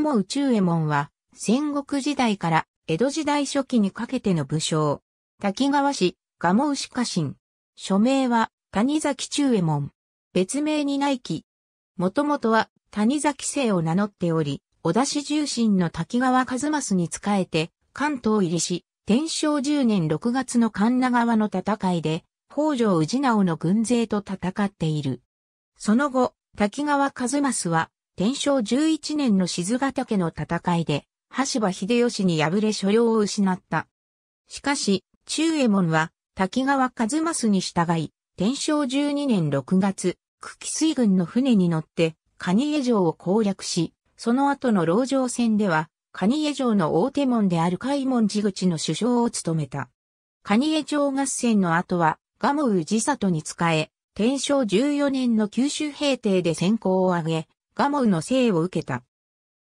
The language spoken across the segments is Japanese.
鴨宇宙右衛門は、戦国時代から江戸時代初期にかけての武将。滝川氏、鴨牛家臣。署名は、谷崎中右衛門。別名に内記。もともとは、谷崎姓を名乗っており、小田氏重臣の滝川一正に仕えて、関東入りし、天正10年6月の神奈川の戦いで、北条氏直の軍勢と戦っている。その後、滝川一正は、天正11年の静ヶ岳の戦いで、橋場秀吉に敗れ所領を失った。しかし、中江衛門は、滝川一益に従い、天正12年6月、久喜水軍の船に乗って、蟹江城を攻略し、その後の牢城戦では、蟹江城の大手門である海門地口の首相を務めた。蟹江城合戦の後は、蒲生氏里に仕え、天正14年の九州平定で先行を挙げ、ガモウの生を受けた。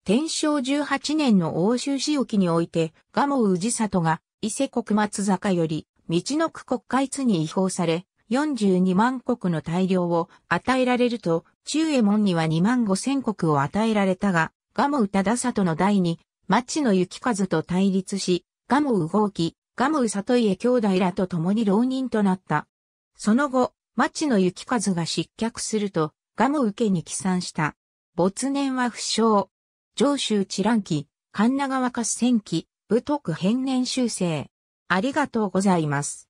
天正18年の欧州市沖において、ガモウ氏里が伊勢国松坂より、道の区国会津に違法され、42万国の大量を与えられると、中右衛門には2万5千国を与えられたが、ガモウ忠里の代に、町の雪数と対立し、ガウ豪放ガモウ里家兄弟らと共に浪人となった。その後、町の雪数が失脚すると、ガモウ家に帰参した。没年は不詳。上州知覧記、神奈川合戦期、武徳変年修正。ありがとうございます。